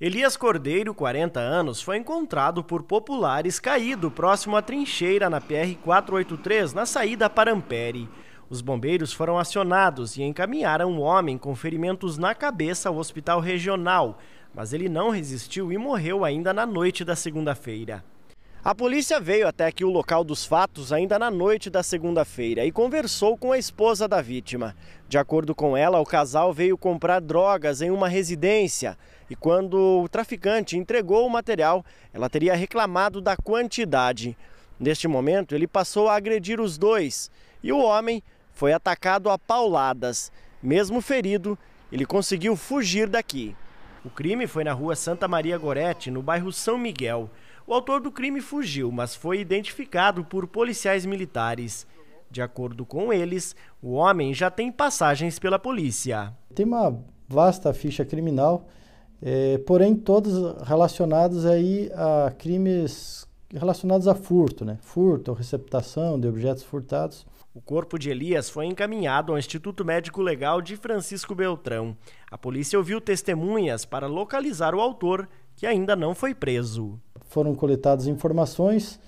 Elias Cordeiro, 40 anos, foi encontrado por populares caído próximo à trincheira na PR-483, na saída para Ampere. Os bombeiros foram acionados e encaminharam o homem com ferimentos na cabeça ao hospital regional, mas ele não resistiu e morreu ainda na noite da segunda-feira. A polícia veio até aqui o local dos fatos ainda na noite da segunda-feira e conversou com a esposa da vítima. De acordo com ela, o casal veio comprar drogas em uma residência e quando o traficante entregou o material, ela teria reclamado da quantidade. Neste momento, ele passou a agredir os dois e o homem foi atacado a pauladas. Mesmo ferido, ele conseguiu fugir daqui. O crime foi na rua Santa Maria Gorete, no bairro São Miguel. O autor do crime fugiu, mas foi identificado por policiais militares. De acordo com eles, o homem já tem passagens pela polícia. Tem uma vasta ficha criminal é, porém, todos relacionados aí a crimes relacionados a furto, né? Furto ou receptação de objetos furtados. O corpo de Elias foi encaminhado ao Instituto Médico Legal de Francisco Beltrão. A polícia ouviu testemunhas para localizar o autor, que ainda não foi preso. Foram coletadas informações.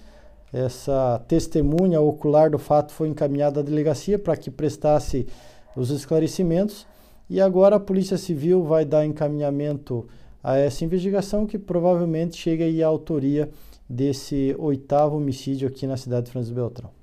Essa testemunha ocular do fato foi encaminhada à delegacia para que prestasse os esclarecimentos e agora a Polícia Civil vai dar encaminhamento a essa investigação que provavelmente chega aí à autoria desse oitavo homicídio aqui na cidade de Franz Beltrão.